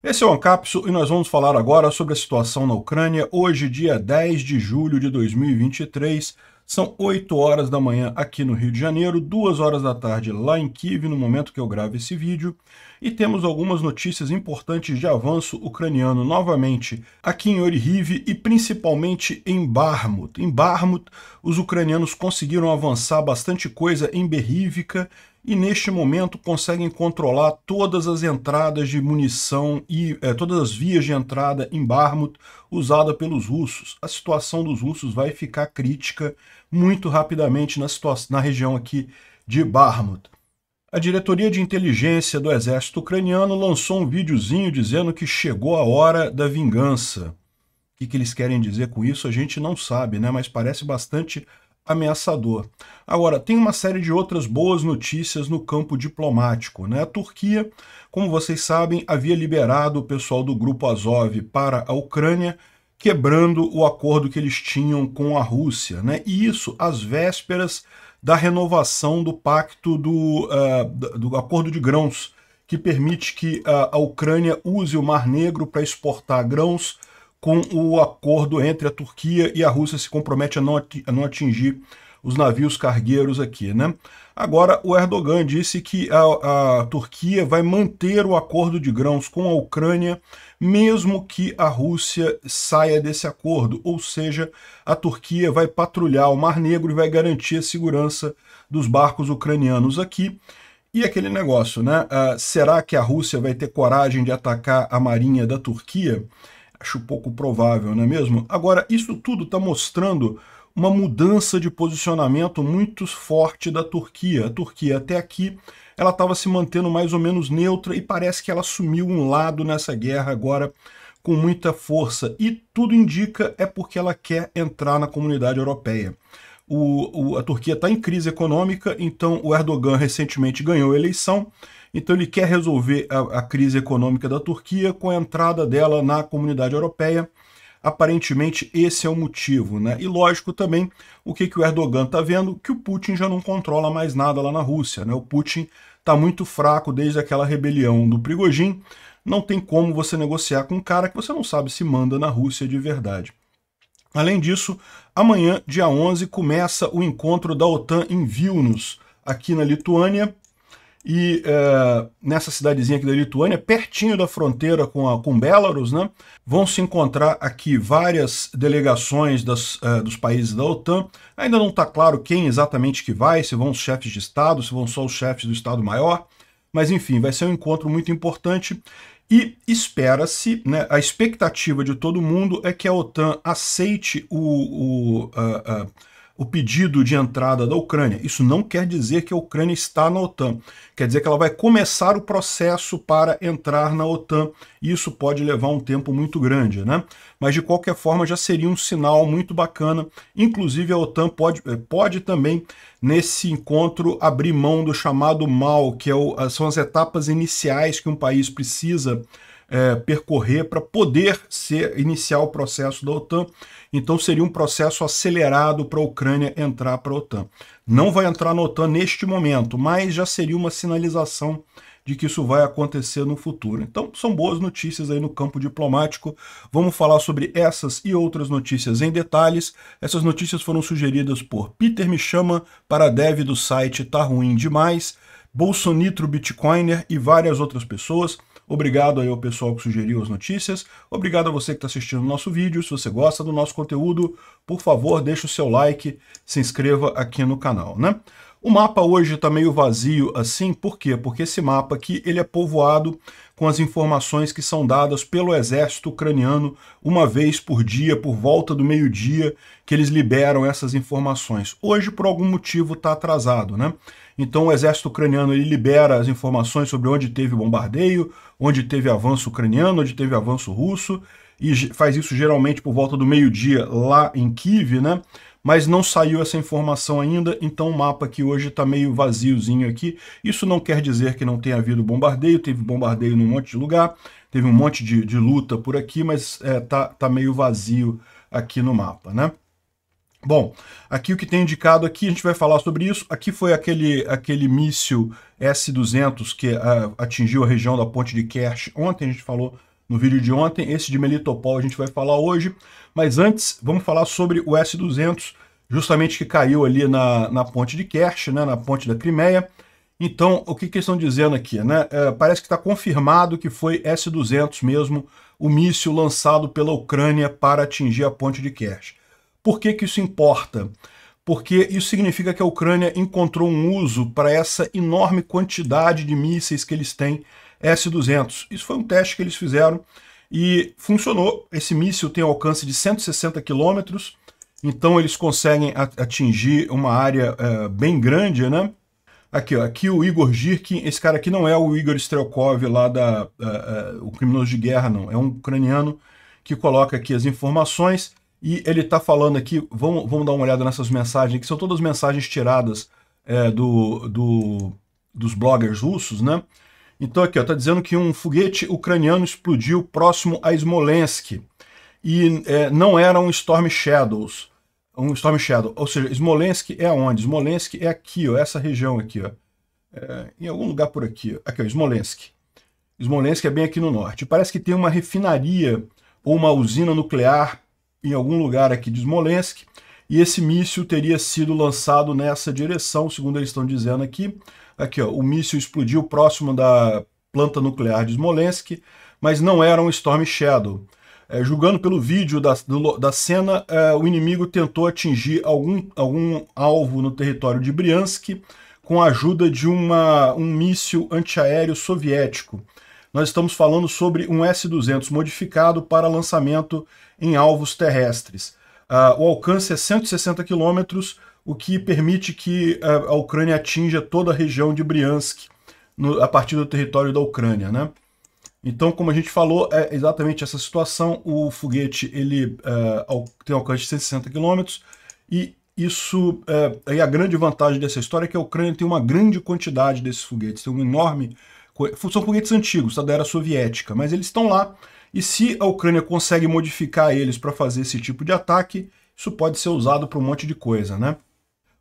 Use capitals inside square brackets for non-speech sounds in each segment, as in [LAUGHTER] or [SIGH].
Esse é o Ancapso e nós vamos falar agora sobre a situação na Ucrânia. Hoje, dia 10 de julho de 2023, são 8 horas da manhã aqui no Rio de Janeiro, 2 horas da tarde lá em Kiev, no momento que eu gravo esse vídeo. E temos algumas notícias importantes de avanço ucraniano novamente aqui em Orihiv e principalmente em Barmut. Em Barmut, os ucranianos conseguiram avançar bastante coisa em Berrivka e neste momento conseguem controlar todas as entradas de munição e eh, todas as vias de entrada em Barmut usada pelos russos. A situação dos russos vai ficar crítica muito rapidamente na, na região aqui de Barmut. A diretoria de inteligência do exército ucraniano lançou um videozinho dizendo que chegou a hora da vingança. O que, que eles querem dizer com isso a gente não sabe, né? mas parece bastante ameaçador. Agora, tem uma série de outras boas notícias no campo diplomático. Né? A Turquia, como vocês sabem, havia liberado o pessoal do Grupo Azov para a Ucrânia, quebrando o acordo que eles tinham com a Rússia. Né? E isso às vésperas da renovação do pacto do, uh, do acordo de grãos, que permite que eh, a Ucrânia use o Mar Negro para exportar grãos com o acordo entre a Turquia e a Rússia se compromete a não, a não atingir os navios cargueiros aqui, né? Agora, o Erdogan disse que a, a, Turquia vai manter o acordo de grãos com a Ucrânia, mesmo que a Rússia saia desse acordo, ou seja, a Turquia vai patrulhar o Mar Negro e vai garantir a segurança dos barcos ucranianos aqui. E aquele negócio, né? Ah, será que a Rússia vai ter coragem de atacar a marinha da Turquia? Acho pouco provável, não é mesmo? Agora, isso tudo está mostrando uma mudança de posicionamento muito forte da Turquia. A Turquia, até aqui, ela estava se mantendo mais ou menos neutra e parece que ela assumiu um lado nessa guerra agora com muita força. E tudo indica é porque ela quer entrar na comunidade europeia. O, o, a Turquia está em crise econômica, então o Erdogan recentemente ganhou a eleição então ele quer resolver a, a crise econômica da Turquia com a entrada dela na comunidade europeia. Aparentemente esse é o motivo, né? E lógico também o que, que o Erdogan está vendo, que o Putin já não controla mais nada lá na Rússia, né? O Putin está muito fraco desde aquela rebelião do Prigojin. Não tem como você negociar com um cara que você não sabe se manda na Rússia de verdade. Além disso, amanhã, dia 11, começa o encontro da OTAN em Vilnius, aqui na Lituânia, e é, nessa cidadezinha aqui da Lituânia, pertinho da fronteira com, a, com Belarus, né, vão se encontrar aqui várias delegações das, é, dos países da OTAN. Ainda não está claro quem exatamente que vai, se vão os chefes de Estado, se vão só os chefes do Estado-Maior, mas enfim, vai ser um encontro muito importante e espera-se, né, a expectativa de todo mundo é que a OTAN aceite o, o, o pedido de entrada da Ucrânia. Isso não quer dizer que a Ucrânia está na OTAN. Quer dizer que ela vai começar o processo para entrar na OTAN. E isso pode levar um tempo muito grande, né? Mas de qualquer forma já seria um sinal muito bacana. Inclusive a OTAN pode, eh, pode também nesse encontro abrir mão do chamado mal, que é o, são as etapas iniciais que um país precisa é, percorrer para poder ser, iniciar o processo da OTAN. Então seria um processo acelerado para a Ucrânia entrar para a OTAN. Não vai entrar na OTAN neste momento, mas já seria uma sinalização de que isso vai acontecer no futuro. Então, são boas notícias aí no campo diplomático. Vamos falar sobre essas e outras notícias em detalhes. Essas notícias foram sugeridas por Peter Me Chama, para dev do site Tá Ruim Demais, Bolsonitro Bitcoiner e várias outras pessoas. Obrigado aí ao pessoal que sugeriu as notícias. Obrigado a você que está assistindo o nosso vídeo. Se você gosta do nosso conteúdo, por favor, deixe o seu like, se inscreva aqui no canal, né? O mapa hoje está meio vazio assim, por quê? Porque esse mapa aqui ele é povoado com as informações que são dadas pelo exército ucraniano uma vez por dia, por volta do meio-dia, que eles liberam essas informações. Hoje, por algum motivo, está atrasado, né? Então o exército ucraniano ele libera as informações sobre onde teve bombardeio, onde teve avanço ucraniano, onde teve avanço russo, e faz isso geralmente por volta do meio-dia lá em Kiev, né? Mas não saiu essa informação ainda, então o mapa aqui hoje está meio vaziozinho aqui. Isso não quer dizer que não tenha havido bombardeio, teve bombardeio num monte de lugar, teve um monte de, de luta por aqui, mas é, tá, tá meio vazio aqui no mapa, né? Bom, aqui o que tem indicado aqui, a gente vai falar sobre isso. Aqui foi aquele, aquele míssil S-200 que a, ah, atingiu a região da ponte de Kerch ontem, a gente falou no vídeo de ontem. Esse de Melitopol a gente vai falar hoje. Mas antes, vamos falar sobre o S-200, justamente que caiu ali na, na ponte de Kerch, né, na ponte da Crimeia. Então, o que, que estão dizendo aqui? Né? É, parece que está confirmado que foi S-200 mesmo, o míssil lançado pela Ucrânia para atingir a ponte de Kerch. Por que, que isso importa? Porque isso significa que a Ucrânia encontrou um uso para essa enorme quantidade de mísseis que eles têm S-200. Isso foi um teste que eles fizeram e funcionou. Esse míssil tem alcance de 160 quilômetros, então eles conseguem atingir uma área é, bem grande, né? Aqui, ó, aqui o Igor Girkin, esse cara aqui não é o Igor Strelkov lá da uh, uh, o criminoso de guerra, não. É um ucraniano que coloca aqui as informações. E ele está falando aqui, vamos, vamos dar uma olhada nessas mensagens, que são todas mensagens tiradas é, do, do, dos bloggers russos, né? Então aqui, está dizendo que um foguete ucraniano explodiu próximo a Smolensk. E é, não era um Storm Shadows. Um Storm Shadow. Ou seja, Smolensk é onde? Smolensk é aqui, ó, essa região aqui. Ó. É, em algum lugar por aqui. Ó. Aqui, ó, Smolensk. Smolensk é bem aqui no norte. Parece que tem uma refinaria ou uma usina nuclear em algum lugar aqui de Smolensk, e esse míssil teria sido lançado nessa direção, segundo eles estão dizendo aqui. Aqui, ó, o míssil explodiu próximo da planta nuclear de Smolensk, mas não era um Storm Shadow. É, julgando pelo vídeo da, do, da cena, é, o inimigo tentou atingir algum, algum alvo no território de Briansk com a ajuda de uma, um míssil antiaéreo soviético nós estamos falando sobre um S-200 modificado para lançamento em alvos terrestres. Uh, o alcance é 160 quilômetros, o que permite que uh, a Ucrânia atinja toda a região de Briansk no, a partir do território da Ucrânia, né? Então, como a gente falou, é exatamente essa situação. O foguete ele uh, tem um alcance de 160 km e isso é a grande vantagem dessa história é que a Ucrânia tem uma grande quantidade desses foguetes, tem um enorme são foguetes antigos, tá, da era soviética, mas eles estão lá. E se a Ucrânia consegue modificar eles para fazer esse tipo de ataque, isso pode ser usado para um monte de coisa, né?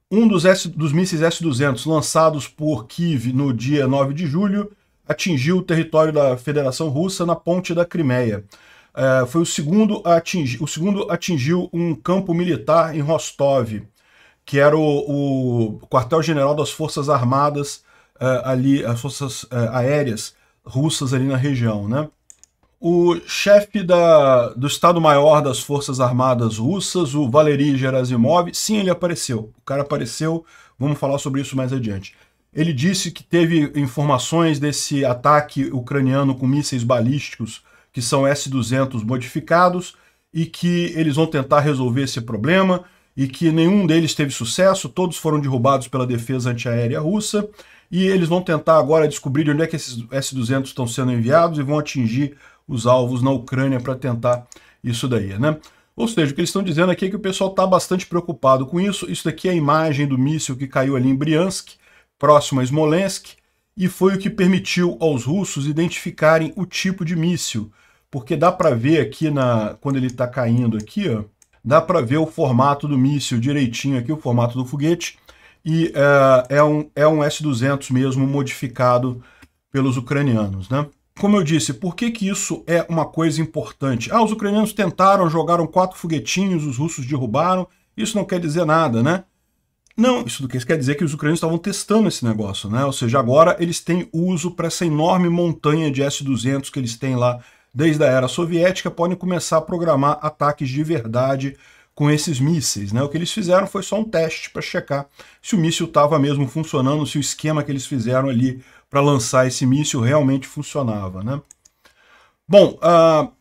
Um dos, S, dos mísseis S-200 lançados por Kiev no dia 9 de julho atingiu o território da Federação Russa na ponte da Crimeia. É, foi o segundo a atingir, o segundo atingiu um campo militar em Rostov, que era o, o quartel-general das Forças Armadas uh, ali as forças uh, aéreas russas ali na região, né? O chefe da, do Estado-Maior das Forças Armadas Russas, o Valery Gerasimov, sim, ele apareceu. O cara apareceu, vamos falar sobre isso mais adiante. Ele disse que teve informações desse ataque ucraniano com mísseis balísticos, que são S-200 modificados, e que eles vão tentar resolver esse problema, e que nenhum deles teve sucesso, todos foram derrubados pela defesa antiaérea russa, e eles vão tentar agora descobrir de onde é que esses S-200 estão sendo enviados e vão atingir os alvos na Ucrânia para tentar isso daí, né? Ou seja, o que eles estão dizendo aqui é que o pessoal está bastante preocupado com isso. Isso daqui é a imagem do míssil que caiu ali em Briansk, próximo a Smolensk, e foi o que permitiu aos russos identificarem o tipo de míssil. Porque dá para ver aqui, na, quando ele está caindo aqui, ó, dá para ver o formato do míssil direitinho aqui, o formato do foguete e uh, é, um, é um S-200 mesmo modificado pelos ucranianos, né? Como eu disse, por que, que isso é uma coisa importante? Ah, os ucranianos tentaram, jogaram quatro foguetinhos, os russos derrubaram, isso não quer dizer nada, né? Não, isso quer dizer é que os ucranianos estavam testando esse negócio, né? Ou seja, agora eles têm uso para essa enorme montanha de S-200 que eles têm lá desde a era soviética, podem começar a programar ataques de verdade com esses mísseis. Né? O que eles fizeram foi só um teste para checar se o míssil estava mesmo funcionando, se o esquema que eles fizeram ali para lançar esse míssil realmente funcionava. Né? Bom, uh,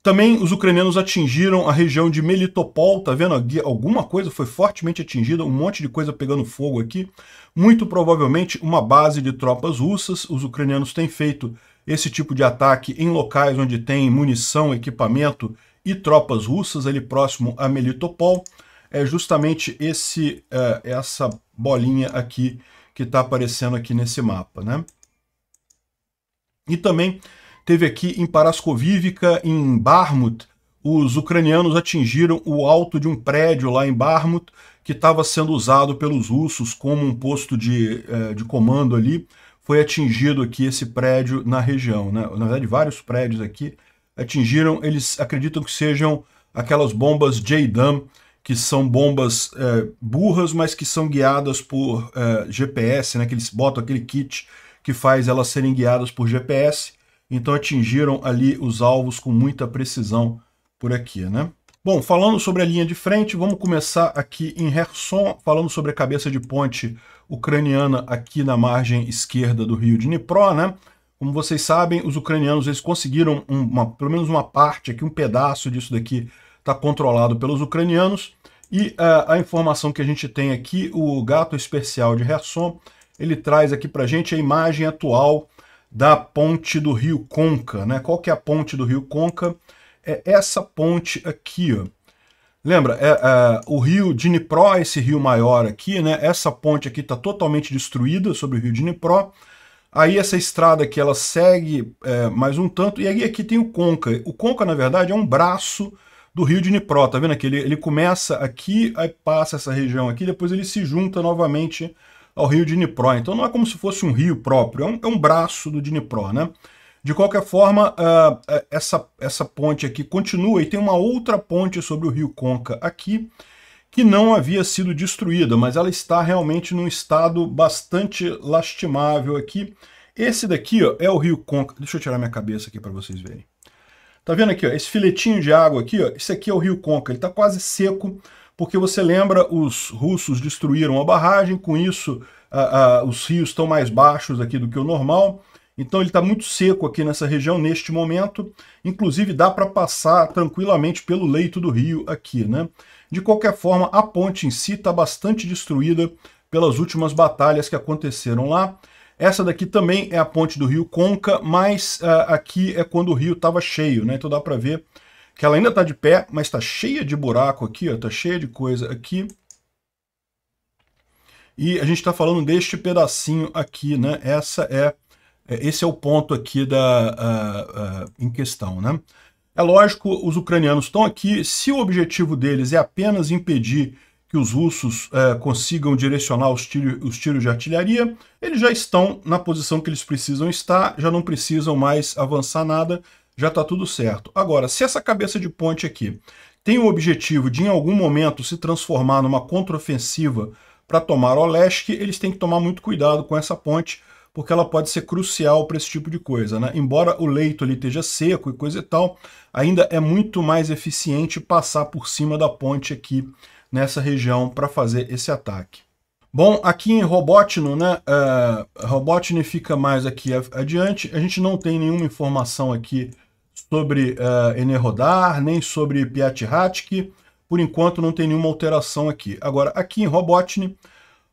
também os ucranianos atingiram a região de Melitopol, tá vendo? Alguma coisa foi fortemente atingida, um monte de coisa pegando fogo aqui. Muito provavelmente uma base de tropas russas. Os ucranianos têm feito esse tipo de ataque em locais onde tem munição, equipamento e tropas russas, ali próximo a Melitopol, é justamente esse, é, essa bolinha aqui que está aparecendo aqui nesse mapa. Né? E também teve aqui em Parascovívica, em Barmut, os ucranianos atingiram o alto de um prédio lá em Barmut, que estava sendo usado pelos russos como um posto de, é, de comando ali. Foi atingido aqui esse prédio na região. Né? Na verdade, vários prédios aqui atingiram, eles acreditam que sejam aquelas bombas JDAM, que são bombas é, burras, mas que são guiadas por é, GPS, né, que eles botam aquele kit que faz elas serem guiadas por GPS. Então atingiram ali os alvos com muita precisão por aqui, né? Bom, falando sobre a linha de frente, vamos começar aqui em Herson, falando sobre a cabeça de ponte ucraniana aqui na margem esquerda do rio Dnipro, né? Como vocês sabem, os ucranianos eles conseguiram uma, pelo menos uma parte aqui, um pedaço disso daqui está controlado pelos ucranianos. E uh, a informação que a gente tem aqui, o gato especial de Herson, ele traz aqui para gente a imagem atual da ponte do Rio Conca. Né? Qual que é a ponte do Rio Conca? É essa ponte aqui. Ó. Lembra, é, é, o rio Dnipro, esse rio maior aqui, né? essa ponte aqui está totalmente destruída sobre o rio Dnipro. Aí essa estrada aqui ela segue é, mais um tanto, e aí aqui tem o Conca. O Conca, na verdade, é um braço do rio de Nipró, tá vendo aqui? Ele, ele começa aqui, aí passa essa região aqui, depois ele se junta novamente ao rio de Nipró. Então não é como se fosse um rio próprio, é um, é um braço do Dnipró, né? De qualquer forma, uh, essa, essa ponte aqui continua e tem uma outra ponte sobre o rio Conca aqui, que não havia sido destruída, mas ela está realmente num estado bastante lastimável aqui. Esse daqui ó, é o rio Conca. Deixa eu tirar minha cabeça aqui para vocês verem. Tá vendo aqui, ó, esse filetinho de água aqui, ó, esse aqui é o rio Conca, ele está quase seco, porque você lembra, os russos destruíram a barragem, com isso os rios estão mais baixos aqui do que o normal, então ele está muito seco aqui nessa região neste momento, inclusive dá para passar tranquilamente pelo leito do rio aqui, né? De qualquer forma, a ponte em si está bastante destruída pelas últimas batalhas que aconteceram lá. Essa daqui também é a ponte do rio Conca, mas uh, aqui é quando o rio estava cheio, né? Então dá para ver que ela ainda está de pé, mas está cheia de buraco aqui, está cheia de coisa aqui. E a gente está falando deste pedacinho aqui, né? Essa é, é esse é o ponto aqui da, uh, uh, em questão, né? É lógico, os ucranianos estão aqui. Se o objetivo deles é apenas impedir que os russos eh, consigam direcionar os, tiro, os tiros de artilharia, eles já estão na posição que eles precisam estar, já não precisam mais avançar nada, já está tudo certo. Agora, se essa cabeça de ponte aqui tem o objetivo de em algum momento se transformar numa contraofensiva para tomar Olesk, eles têm que tomar muito cuidado com essa ponte, porque ela pode ser crucial para esse tipo de coisa. Né? Embora o leito ali esteja seco e coisa e tal, ainda é muito mais eficiente passar por cima da ponte aqui nessa região para fazer esse ataque. Bom, aqui em Robotno, né, uh, eh, Robotno fica mais aqui adiante, a gente não tem nenhuma informação aqui sobre uh, eh, Enerodar, nem sobre Piatihatki, por enquanto não tem nenhuma alteração aqui. Agora, aqui em Robotny,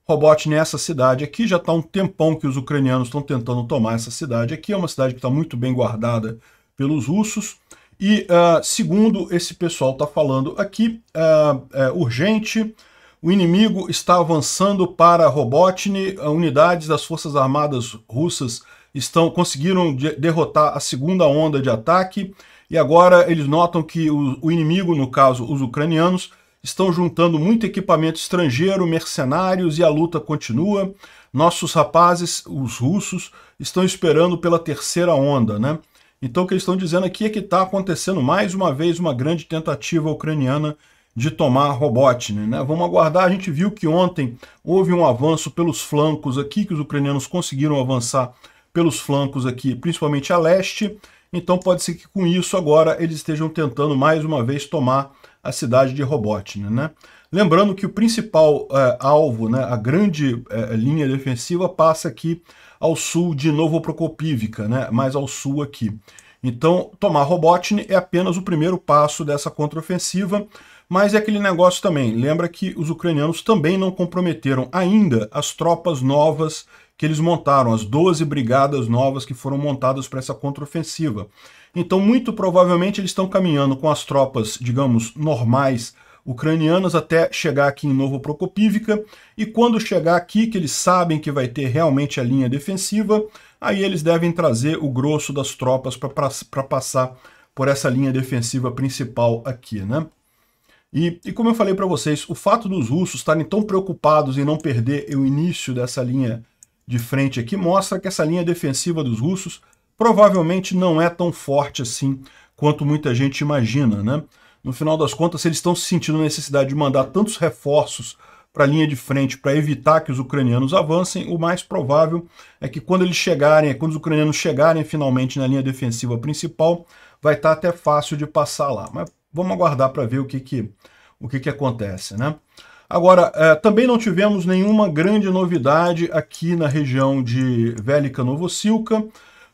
Robotnik é essa cidade aqui, já está um tempão que os ucranianos estão tentando tomar essa cidade aqui, é uma cidade que está muito bem guardada pelos russos. E uh, segundo esse pessoal está falando aqui, uh, é urgente, o inimigo está avançando para Robotnik, unidades das Forças Armadas Russas estão conseguiram de, derrotar a segunda onda de ataque, e agora eles notam que o, o inimigo, no caso os ucranianos, estão juntando muito equipamento estrangeiro, mercenários e a luta continua. Nossos rapazes, os russos, estão esperando pela terceira onda, né? Então o que eles estão dizendo aqui é que está acontecendo mais uma vez uma grande tentativa ucraniana de tomar Robotnik, né? Vamos aguardar, a gente viu que ontem houve um avanço pelos flancos aqui, que os ucranianos conseguiram avançar pelos flancos aqui, principalmente a leste, então pode ser que com isso agora eles estejam tentando mais uma vez tomar a cidade de Robotnik, né? Lembrando que o principal é, alvo, né, a grande é, linha defensiva passa aqui ao sul de Novo Prokopivka, né, mais ao sul aqui. Então, tomar Robotnik é apenas o primeiro passo dessa contraofensiva, mas é aquele negócio também. Lembra que os ucranianos também não comprometeram ainda as tropas novas que eles montaram, as 12 brigadas novas que foram montadas para essa contraofensiva. Então, muito provavelmente, eles estão caminhando com as tropas, digamos, normais ucranianas até chegar aqui em Novo Prokopivka, e quando chegar aqui, que eles sabem que vai ter realmente a linha defensiva, aí eles devem trazer o grosso das tropas para passar por essa linha defensiva principal aqui, né? E, e como eu falei para vocês, o fato dos russos estarem tão preocupados em não perder o início dessa linha de frente aqui mostra que essa linha defensiva dos russos provavelmente não é tão forte assim quanto muita gente imagina, né? No final das contas, eles estão sentindo a necessidade de mandar tantos reforços para a linha de frente para evitar que os ucranianos avancem, o mais provável é que quando eles chegarem, quando os ucranianos chegarem finalmente na linha defensiva principal, vai estar tá até fácil de passar lá. Mas vamos aguardar para ver o que que, o que, que acontece, né? Agora, é, também não tivemos nenhuma grande novidade aqui na região de Velika Novosilka.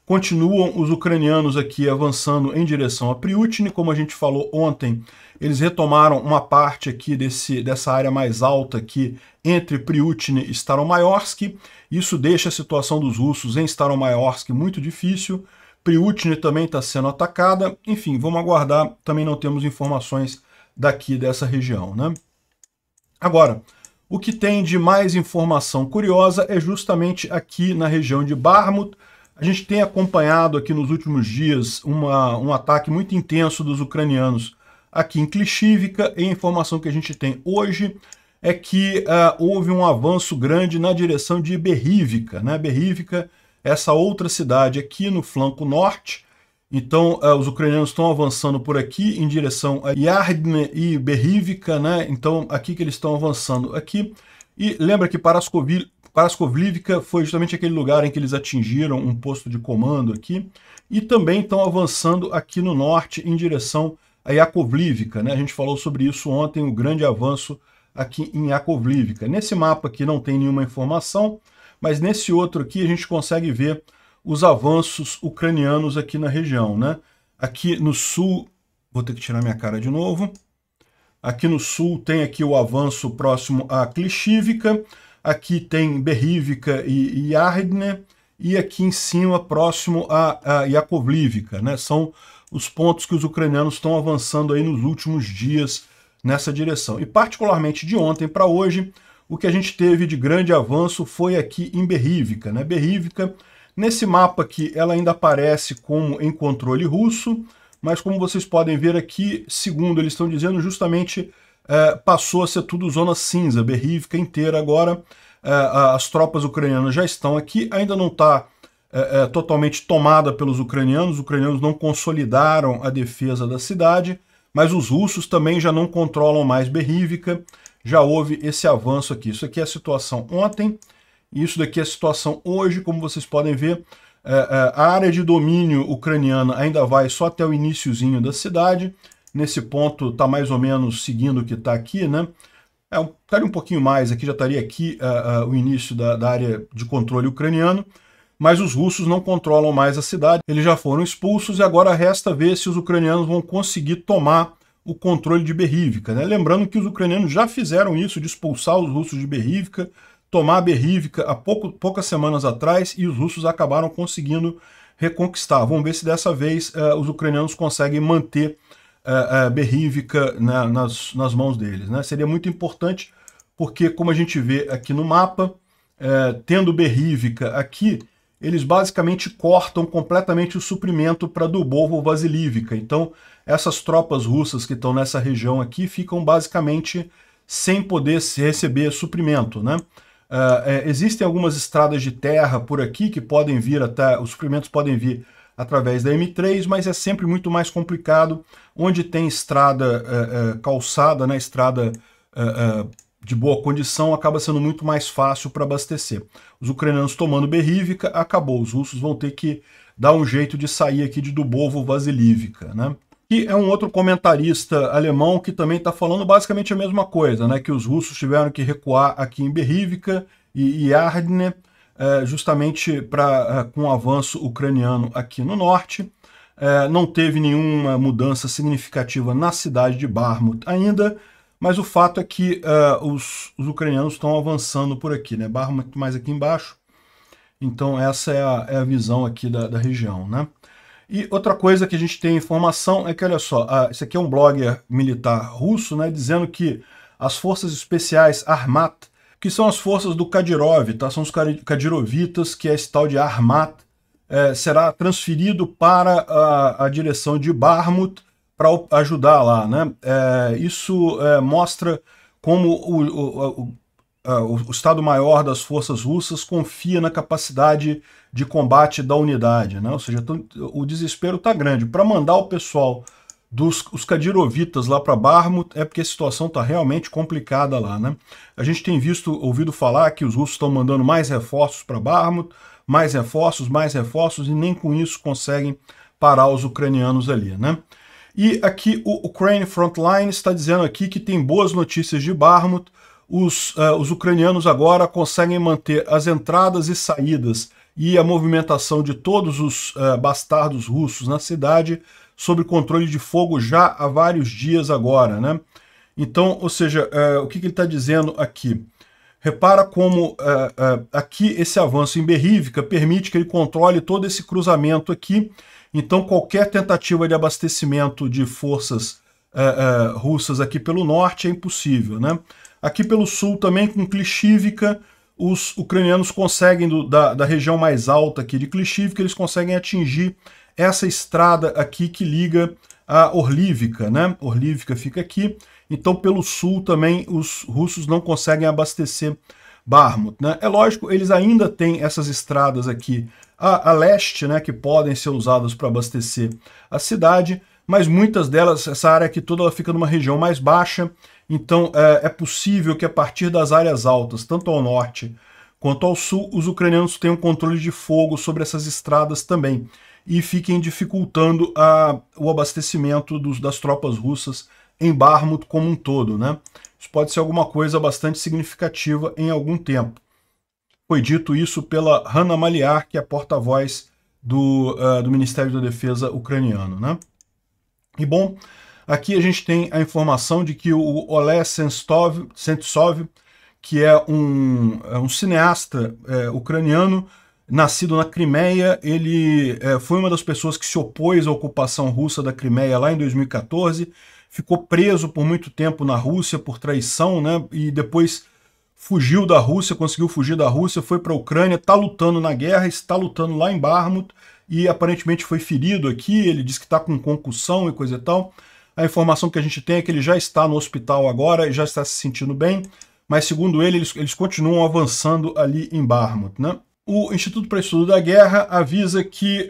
Continuam os ucranianos aqui avançando em direção a Priutine. Como a gente falou ontem, eles retomaram uma parte aqui desse, dessa área mais alta aqui entre Priutine e Staromaiorsk. Isso deixa a situação dos russos em Staromaiorsk muito difícil. Priutine também está sendo atacada. Enfim, vamos aguardar. Também não temos informações daqui dessa região, né? Agora, o que tem de mais informação curiosa é justamente aqui na região de Barmut. A gente tem acompanhado aqui nos últimos dias uma, um ataque muito intenso dos ucranianos aqui em Klishivka, e a informação que a gente tem hoje é que uh, houve um avanço grande na direção de Berrívika. Né? Berrívika, essa outra cidade aqui no flanco norte, então, uh, os ucranianos estão avançando por aqui em direção a Yardne e Berivka, né? Então, aqui que eles estão avançando aqui. E lembra que Paraskovil, Paraskovlivka foi justamente aquele lugar em que eles atingiram um posto de comando aqui. E também estão avançando aqui no norte em direção a Yakovlivka, né? A gente falou sobre isso ontem, o um grande avanço aqui em Yakovlivka. Nesse mapa aqui não tem nenhuma informação, mas nesse outro aqui a gente consegue ver os avanços ucranianos aqui na região, né? Aqui no sul, vou ter que tirar minha cara de novo. Aqui no sul tem aqui o avanço próximo a Klishivka, aqui tem Berivka e Yardne, e aqui em cima próximo a, a Yakovlivka, né? São os pontos que os ucranianos estão avançando aí nos últimos dias nessa direção. E particularmente de ontem para hoje, o que a gente teve de grande avanço foi aqui em Berivka, né? Berivka Nesse mapa aqui, ela ainda aparece como em controle russo, mas como vocês podem ver aqui, segundo eles estão dizendo, justamente é, passou a ser tudo zona cinza, Berrívka inteira agora. É, as tropas ucranianas já estão aqui, ainda não está é, totalmente tomada pelos ucranianos, os ucranianos não consolidaram a defesa da cidade, mas os russos também já não controlam mais Berrívka, já houve esse avanço aqui. Isso aqui é a situação ontem, isso daqui é a situação hoje, como vocês podem ver, é, é, a área de domínio ucraniana ainda vai só até o iníciozinho da cidade. Nesse ponto está mais ou menos seguindo o que está aqui, né? É, estaria tá um pouquinho mais, aqui já estaria aqui é, o início da, da, área de controle ucraniano, mas os russos não controlam mais a cidade, eles já foram expulsos e agora resta ver se os ucranianos vão conseguir tomar o controle de Berrívka. Né? Lembrando que os ucranianos já fizeram isso, de expulsar os russos de Berrívka, tomar Berrívica há pouco, poucas semanas atrás e os russos acabaram conseguindo reconquistar. Vamos ver se dessa vez uh, os ucranianos conseguem manter uh, Berrívica na, né, nas, nas mãos deles. Né? Seria muito importante porque, como a gente vê aqui no mapa, uh, tendo Berrívica aqui, eles basicamente cortam completamente o suprimento para Dubovo Vasilívica. Então, essas tropas russas que estão nessa região aqui ficam basicamente sem poder receber suprimento, né? Ah, é, existem algumas estradas de terra por aqui que podem vir até, os suprimentos podem vir através da M3, mas é sempre muito mais complicado. Onde tem estrada é, é, calçada, né, estrada de boa condição, acaba sendo muito mais fácil para abastecer. Os ucranianos tomando Berrívica, acabou. Os russos vão ter que dar um jeito de sair aqui de Dubovo-Vasilívica, né? que é um outro comentarista alemão que também está falando basicamente a mesma coisa, né? que os russos tiveram que recuar aqui em Berrívica e, Yardne, é, justamente para é, com o avanço ucraniano aqui no norte. É, não teve nenhuma mudança significativa na cidade de Barmut ainda, mas o fato é que é, os, os, ucranianos estão avançando por aqui, né? Barmut mais aqui embaixo. Então essa é a, é a visão aqui da, da região, né? E outra coisa que a gente tem informação é que, olha só, esse aqui é um blogger militar russo, né, dizendo que as forças especiais Armat, que são as forças do Kadyrov, tá? são os Kadyrovitas, que é esse tal de Armat, é, será transferido para a, a direção de Barmut para ajudar lá. Né? É, isso é, mostra como o, o, o uh, o, o Estado-Maior das Forças Russas confia na capacidade de combate da unidade, né? Ou seja, tão, o desespero está grande. Para mandar o pessoal dos os Kadirovitas lá para Barmut é porque a situação está realmente complicada lá, né? A gente tem visto, ouvido falar que os russos estão mandando mais reforços para Barmut, mais reforços, mais reforços e nem com isso conseguem parar os ucranianos ali, né? E aqui o Ukraine Frontline está dizendo aqui que tem boas notícias de Barmut, os, uh, os ucranianos agora conseguem manter as entradas e saídas e a movimentação de todos os uh, bastardos russos na cidade sob controle de fogo já há vários dias agora, né? Então, ou seja, uh, o que, que ele está dizendo aqui? Repara como uh, aqui esse avanço em Berrívica permite que ele controle todo esse cruzamento aqui. Então, qualquer tentativa de abastecimento de forças russas aqui pelo norte é impossível, né? Aqui pelo sul também, com Klishivka, os ucranianos conseguem, do, da, da, região mais alta aqui de Klishivka, eles conseguem atingir essa estrada aqui que liga a Orlivka, né? Orlivka fica aqui, então pelo sul também os russos não conseguem abastecer Barmut, né? É lógico, eles ainda têm essas estradas aqui a, a leste, né, que podem ser usadas para abastecer a cidade, mas muitas delas, essa área aqui toda, ela fica numa região mais baixa, então é, é possível que a partir das áreas altas, tanto ao norte quanto ao sul, os ucranianos tenham controle de fogo sobre essas estradas também e fiquem dificultando a, o abastecimento dos, das tropas russas em Barmut como um todo. Né? Isso pode ser alguma coisa bastante significativa em algum tempo. Foi dito isso pela Hanna Maliar, que é porta-voz do, uh, do Ministério da Defesa ucraniano. Né? E bom, Aqui a gente tem a informação de que o Olé Sentsov, que é um, é um cineasta é, ucraniano, nascido na Crimeia, ele é, foi uma das pessoas que se opôs à ocupação russa da Crimeia lá em 2014, ficou preso por muito tempo na Rússia por traição, né, e depois fugiu da Rússia, conseguiu fugir da Rússia, foi para a Ucrânia, está lutando na guerra, está lutando lá em Barmut, e aparentemente foi ferido aqui, ele diz que está com concussão e coisa e tal. A informação que a gente tem é que ele já está no hospital agora e já está se sentindo bem, mas segundo ele, eles, eles continuam avançando ali em Barmouth, né? O Instituto para Estudo da Guerra avisa que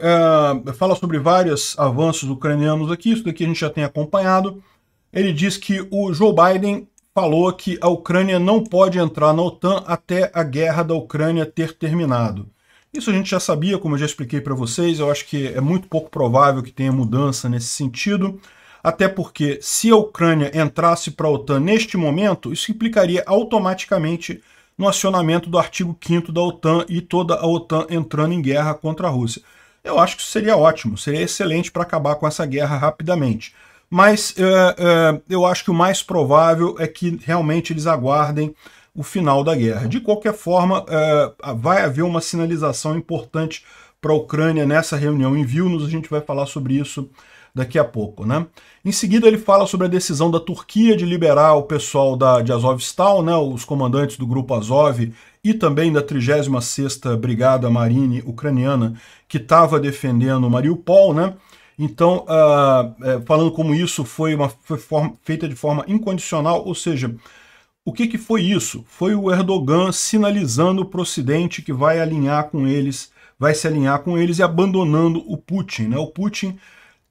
uh, fala sobre vários avanços ucranianos aqui, isso daqui a gente já tem acompanhado. Ele diz que o Joe Biden falou que a Ucrânia não pode entrar na OTAN até a guerra da Ucrânia ter terminado. Isso a gente já sabia, como eu já expliquei para vocês, eu acho que é muito pouco provável que tenha mudança nesse sentido até porque se a Ucrânia entrasse para a OTAN neste momento, isso implicaria automaticamente no acionamento do artigo 5 da OTAN e toda a OTAN entrando em guerra contra a Rússia. Eu acho que isso seria ótimo, seria excelente para acabar com essa guerra rapidamente. Mas eh, eh, eu acho que o mais provável é que realmente eles aguardem o final da guerra. De qualquer forma, eh, vai haver uma sinalização importante para a Ucrânia nessa reunião em Vilnius, a gente vai falar sobre isso daqui a pouco. Né? Em seguida, ele fala sobre a decisão da Turquia de liberar o pessoal da, de Azovstal, né, os comandantes do grupo Azov e também da 36ª Brigada Marine Ucraniana, que estava defendendo Mariupol, né? Então, uh, falando como isso foi, uma, foi forma, feita de forma incondicional, ou seja, o que, que foi isso? Foi o Erdogan sinalizando para o Ocidente que vai alinhar com eles, vai se alinhar com eles e abandonando o Putin. Né? O Putin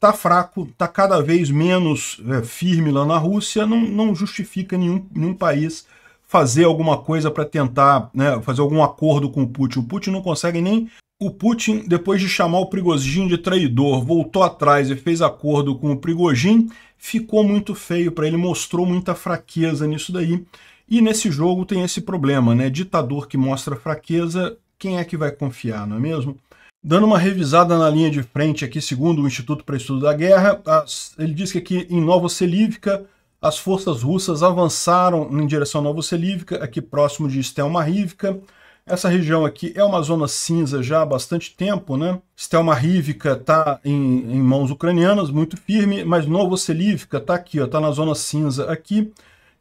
tá fraco, tá cada vez menos é, firme lá na Rússia, não, não justifica nenhum, nenhum país fazer alguma coisa para tentar né, fazer algum acordo com o Putin. O Putin não consegue nem. O Putin, depois de chamar o Prigozhin de traidor, voltou atrás e fez acordo com o Prigozhin, ficou muito feio para ele, mostrou muita fraqueza nisso daí. E nesse jogo tem esse problema, né? Ditador que mostra fraqueza, quem é que vai confiar, não é mesmo? Dando uma revisada na linha de frente aqui, segundo o Instituto para Estudo da Guerra, as, ele diz que aqui em Novoselívka as forças russas avançaram em direção a Novoselívka, aqui próximo de Stelmarivka. Essa região aqui é uma zona cinza já há bastante tempo, né? Stelmarivka está em, em, mãos ucranianas, muito firme, mas Novoselívka está aqui, está na zona cinza aqui.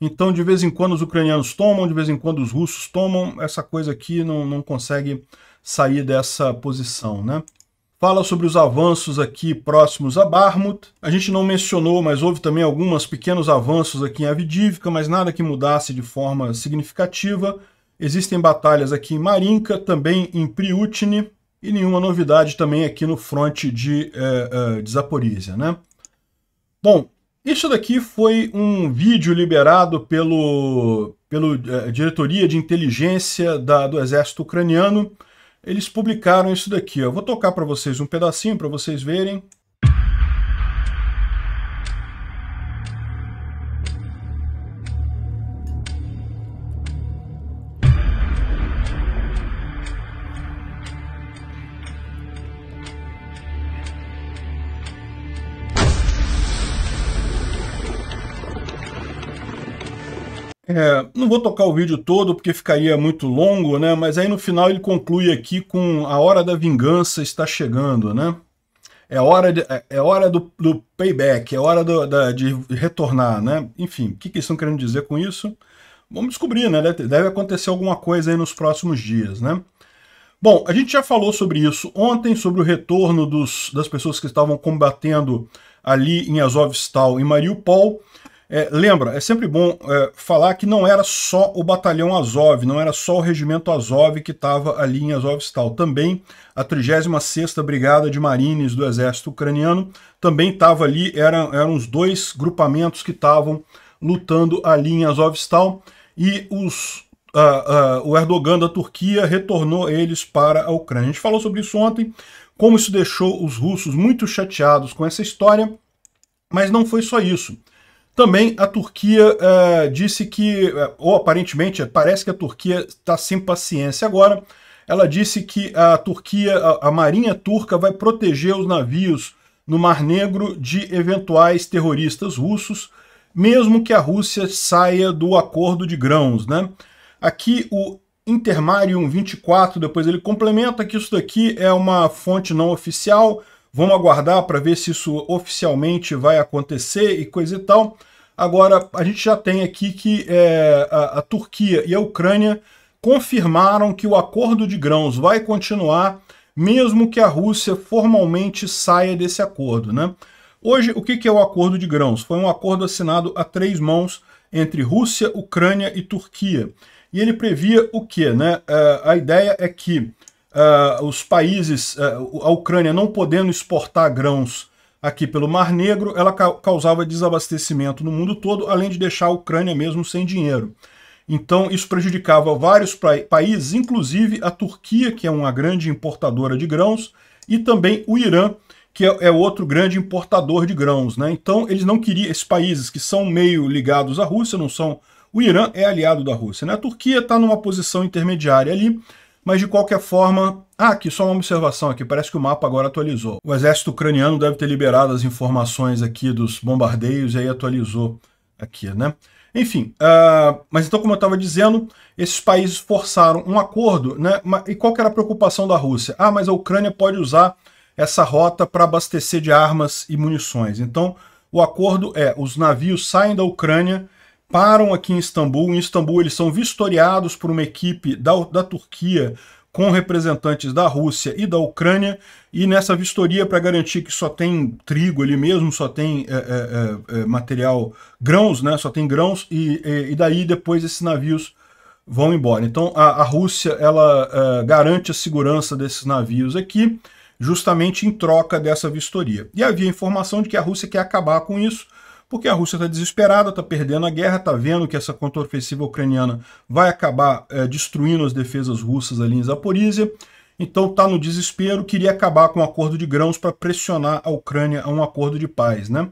Então, de vez em quando os ucranianos tomam, de vez em quando os russos tomam. Essa coisa aqui não, não consegue sair dessa posição, né? Fala sobre os avanços aqui próximos a Barmut. A gente não mencionou, mas houve também alguns pequenos avanços aqui em Avidivka, mas nada que mudasse de forma significativa. Existem batalhas aqui em Marinka, também em Priutine, e nenhuma novidade também aqui no fronte de, é, de Zaporizhia, né? Bom, isso daqui foi um vídeo liberado pelo, pelo é, Diretoria de Inteligência da, do Exército Ucraniano, eles publicaram isso daqui. Ó. Eu vou tocar para vocês um pedacinho para vocês verem. É, não vou tocar o vídeo todo porque ficaria muito longo, né? Mas aí no final ele conclui aqui com a hora da vingança está chegando, né? É hora, de, é, é hora do, do payback, é hora do, da, de retornar, né? Enfim, o que, que eles estão querendo dizer com isso? Vamos descobrir, né? Deve, deve acontecer alguma coisa aí nos próximos dias, né? Bom, a gente já falou sobre isso ontem, sobre o retorno dos, das pessoas que estavam combatendo ali em Azovstal e Mariupol. É, lembra, é sempre bom é, falar que não era só o batalhão Azov, não era só o regimento Azov que estava ali em Azovstal. Também a 36ª Brigada de Marines do Exército Ucraniano também estava ali, eram, eram os dois grupamentos que estavam lutando ali em Azovstal. E os, uh, uh, o Erdogan da Turquia retornou eles para a Ucrânia. A gente falou sobre isso ontem, como isso deixou os russos muito chateados com essa história, mas não foi só isso. Também a Turquia eh, disse que, eh, ou aparentemente, parece que a Turquia está sem paciência agora. Ela disse que a Turquia, a, a marinha turca, vai proteger os navios no Mar Negro de eventuais terroristas russos, mesmo que a Rússia saia do acordo de grãos, né? Aqui o Intermarium 24, depois ele complementa que isso daqui é uma fonte não oficial, Vamos aguardar para ver se isso oficialmente vai acontecer e coisa e tal. Agora, a gente já tem aqui que é, a, a Turquia e a Ucrânia confirmaram que o acordo de grãos vai continuar, mesmo que a Rússia formalmente saia desse acordo. Né? Hoje, o que é o acordo de grãos? Foi um acordo assinado a três mãos entre Rússia, Ucrânia e Turquia. E ele previa o quê? Né? É, a ideia é que uh, os países, uh, a Ucrânia não podendo exportar grãos aqui pelo Mar Negro, ela ca causava desabastecimento no mundo todo, além de deixar a Ucrânia mesmo sem dinheiro. Então, isso prejudicava vários países, inclusive a Turquia, que é uma grande importadora de grãos, e também o Irã, que é, é, outro grande importador de grãos. Né? Então, eles não queriam, esses países que são meio ligados à Rússia, não são. O Irã é aliado da Rússia. Né? A Turquia está numa posição intermediária ali, mas de qualquer forma, ah, aqui só uma observação aqui, parece que o mapa agora atualizou. O exército ucraniano deve ter liberado as informações aqui dos bombardeios e aí atualizou aqui, né? Enfim, uh, mas então, como eu estava dizendo, esses países forçaram um acordo, né? E qual era a preocupação da Rússia? Ah, mas a Ucrânia pode usar essa rota para abastecer de armas e munições. Então, o acordo é: os navios saem da Ucrânia param aqui em Istambul. Em Istambul, eles são vistoriados por uma equipe da, da Turquia com representantes da Rússia e da Ucrânia, e nessa vistoria, para garantir que só tem trigo ali mesmo, só tem é, é, é, material, grãos, né? só tem grãos, e, eh, e, daí depois esses navios vão embora. Então a, a Rússia ela eh, garante a segurança desses navios aqui, justamente em troca dessa vistoria. E havia informação de que a Rússia quer acabar com isso, porque a Rússia está desesperada, está perdendo a guerra, está vendo que essa contraofensiva ucraniana vai acabar é, destruindo as defesas russas ali em Zaporizhia. Então está no desespero, queria acabar com o um acordo de grãos para pressionar a Ucrânia a um acordo de paz. Né?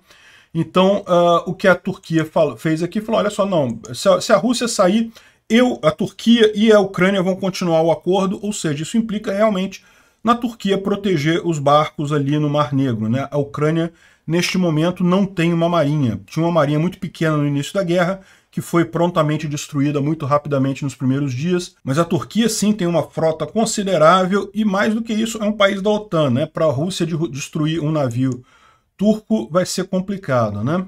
Então uh, o que a Turquia fez aqui, falou, olha só, não, se a, se a Rússia sair, eu, a Turquia e a Ucrânia vão continuar o acordo, ou seja, isso implica realmente na Turquia proteger os barcos ali no Mar Negro. Né? A Ucrânia neste momento não tem uma marinha. Tinha uma marinha muito pequena no início da guerra, que foi prontamente destruída muito rapidamente nos primeiros dias, mas a Turquia sim tem uma frota considerável e mais do que isso é um país da OTAN, né? Para a Rússia de destruir um navio turco vai ser complicado, né?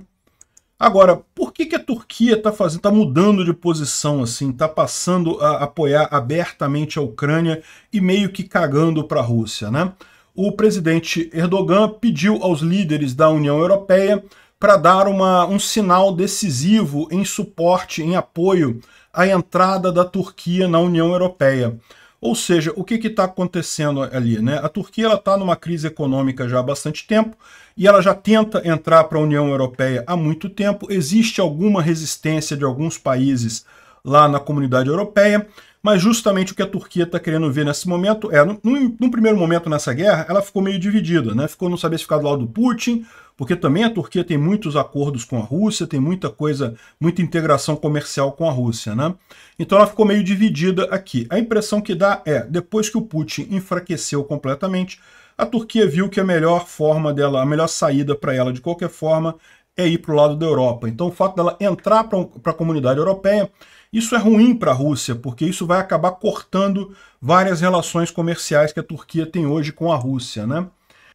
Agora, por que, que a Turquia está fazendo, está mudando de posição assim, está passando a apoiar abertamente a Ucrânia e meio que cagando para a Rússia, né? o presidente Erdogan pediu aos líderes da União Europeia para dar uma, um sinal decisivo em suporte, em apoio à entrada da Turquia na União Europeia. Ou seja, o que está acontecendo ali? Né? A Turquia está numa crise econômica já há bastante tempo e ela já tenta entrar para a União Europeia há muito tempo. Existe alguma resistência de alguns países lá na comunidade europeia. Mas justamente o que a Turquia está querendo ver nesse momento é, num, primeiro momento nessa guerra, ela ficou meio dividida, né? Ficou não saber se ficar do lado do Putin, porque também a Turquia tem muitos acordos com a Rússia, tem muita coisa, muita integração comercial com a Rússia, né? Então ela ficou meio dividida aqui. A impressão que dá é, depois que o Putin enfraqueceu completamente, a Turquia viu que a melhor forma dela, a melhor saída para ela de qualquer forma é ir para o lado da Europa. Então o fato dela entrar para a comunidade europeia, isso é ruim para a Rússia, porque isso vai acabar cortando várias relações comerciais que a Turquia tem hoje com a Rússia. Né?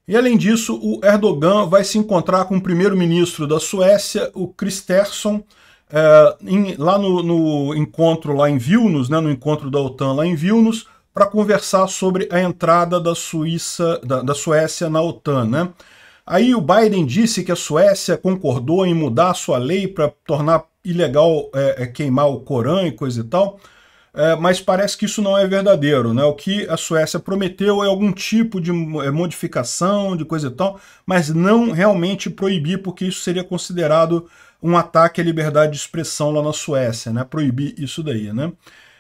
E além disso, o Erdogan vai se encontrar com o primeiro-ministro da Suécia, o Kristersson, é, em, lá no, no, encontro lá em Vilnius, né, no encontro da OTAN lá em Vilnius, para conversar sobre a entrada da Suíça, da, da Suécia na OTAN. Né? Aí o Biden disse que a Suécia concordou em mudar a sua lei para tornar ilegal é, é queimar o Corã e coisa e tal, é, mas parece que isso não é verdadeiro. Né? O que a Suécia prometeu é algum tipo de é, modificação, de coisa e tal, mas não realmente proibir, porque isso seria considerado um ataque à liberdade de expressão lá na Suécia, né? proibir isso daí. Né?